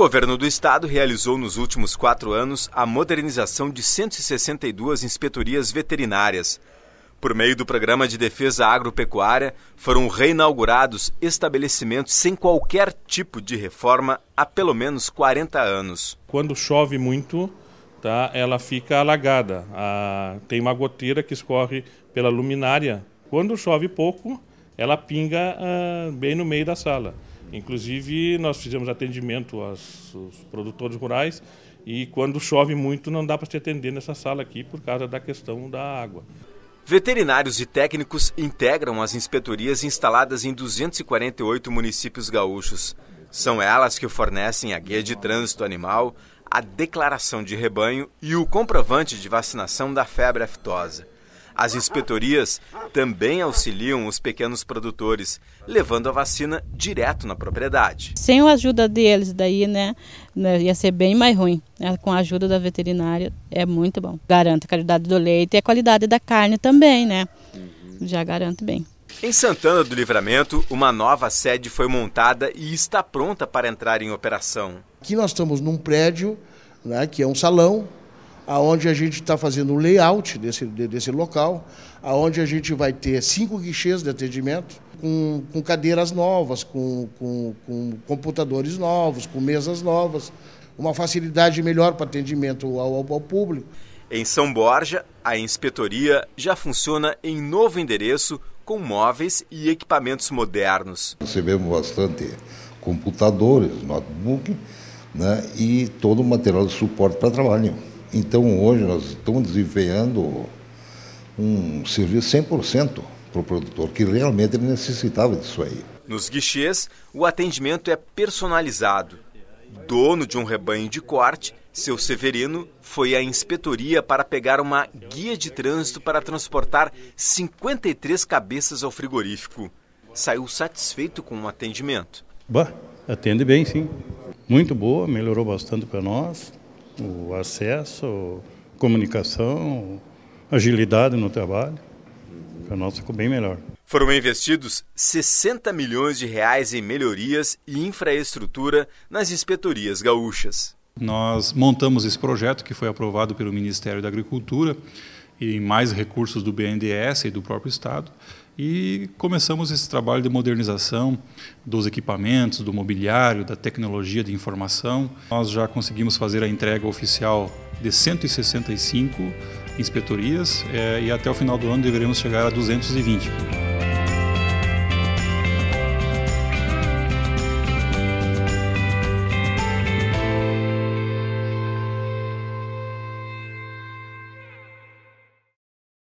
governo do estado realizou nos últimos quatro anos a modernização de 162 inspetorias veterinárias. Por meio do Programa de Defesa Agropecuária, foram reinaugurados estabelecimentos sem qualquer tipo de reforma há pelo menos 40 anos. Quando chove muito, tá, ela fica alagada. Ah, tem uma goteira que escorre pela luminária. Quando chove pouco, ela pinga ah, bem no meio da sala. Inclusive, nós fizemos atendimento aos, produtores rurais e quando chove muito não dá para se atender nessa sala aqui por causa da questão da água. Veterinários e técnicos integram as inspetorias instaladas em 248 municípios gaúchos. São elas que fornecem a guia de trânsito animal, a declaração de rebanho e o comprovante de vacinação da febre aftosa. As inspetorias também auxiliam os pequenos produtores, levando a vacina direto na propriedade. Sem a ajuda deles, daí, né, né ia ser bem mais ruim. Né. Com a ajuda da veterinária, é muito bom. Garanta a qualidade do leite e a qualidade da carne também, né? Uhum. Já garanto bem. Em Santana do Livramento, uma nova sede foi montada e está pronta para entrar em operação. Aqui nós estamos num prédio, né, que é um salão, aonde a gente está fazendo um layout desse, desse local, aonde a gente vai ter cinco guichês de atendimento, com, com cadeiras novas, com, com, com computadores novos, com mesas novas, uma facilidade melhor para atendimento ao, ao, ao público. Em São Borja, a inspetoria já funciona em novo endereço com móveis e equipamentos modernos. Recebemos bastante computadores, notebook né, e todo o material de suporte para trabalho. Então, hoje, nós estamos desempenhando um serviço 100% para o produtor, que realmente ele necessitava disso aí. Nos guichês, o atendimento é personalizado. Dono de um rebanho de corte, seu Severino foi à inspetoria para pegar uma guia de trânsito para transportar 53 cabeças ao frigorífico. Saiu satisfeito com o atendimento. Bah, atende bem, sim. Muito boa, melhorou bastante para nós o acesso, comunicação, agilidade no trabalho. Para nós ficou bem melhor. Foram investidos 60 milhões de reais em melhorias e infraestrutura nas inspetorias gaúchas. Nós montamos esse projeto que foi aprovado pelo Ministério da Agricultura e mais recursos do BNDES e do próprio Estado. E começamos esse trabalho de modernização dos equipamentos, do mobiliário, da tecnologia de informação. Nós já conseguimos fazer a entrega oficial de 165 inspetorias eh, e até o final do ano deveremos chegar a 220.